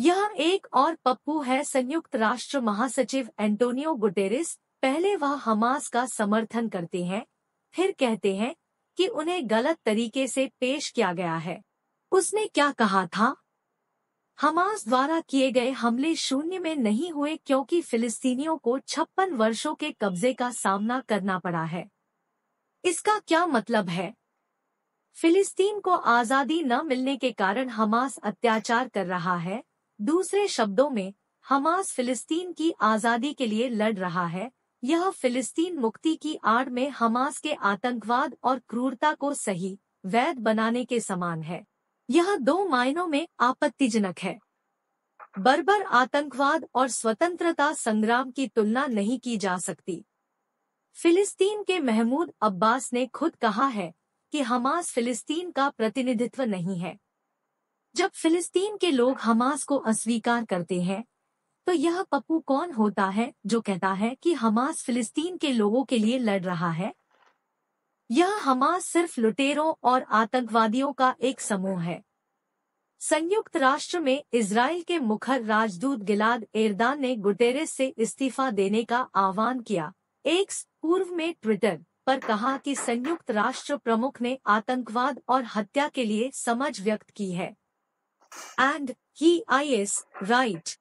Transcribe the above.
यह एक और पप्पू है संयुक्त राष्ट्र महासचिव एंटोनियो गुटेरिस पहले वह हमास का समर्थन करते हैं फिर कहते हैं कि उन्हें गलत तरीके से पेश किया गया है उसने क्या कहा था हमास द्वारा किए गए हमले शून्य में नहीं हुए क्योंकि फिलिस्तीनियों को छप्पन वर्षों के कब्जे का सामना करना पड़ा है इसका क्या मतलब है फिलिस्तीन को आज़ादी न मिलने के कारण हमास अत्याचार कर रहा है दूसरे शब्दों में हमास फिलिस्तीन की आज़ादी के लिए लड़ रहा है यह फिलिस्तीन मुक्ति की आड़ में हमास के आतंकवाद और क्रूरता को सही वैध बनाने के समान है यह दो मायनों में आपत्तिजनक है बर्बर आतंकवाद और स्वतंत्रता संग्राम की तुलना नहीं की जा सकती फिलिस्तीन के महमूद अब्बास ने खुद कहा है कि हमास फिलिस्तीन का प्रतिनिधित्व नहीं है जब फिलिस्तीन के लोग हमास को अस्वीकार करते हैं तो यह पप्पू कौन होता है जो कहता है कि हमास फिलिस्तीन के लोगों के लिए लड़ रहा है यह हमास सिर्फ लुटेरों और आतंकवादियों का एक समूह है संयुक्त राष्ट्र में इसराइल के मुखर राजदूत गिलाद एरदान ने गुटेरेस से इस्तीफा देने का आह्वान किया एक पूर्व में ट्विटर पर कहा कि संयुक्त राष्ट्र प्रमुख ने आतंकवाद और हत्या के लिए समझ व्यक्त की है And he is right.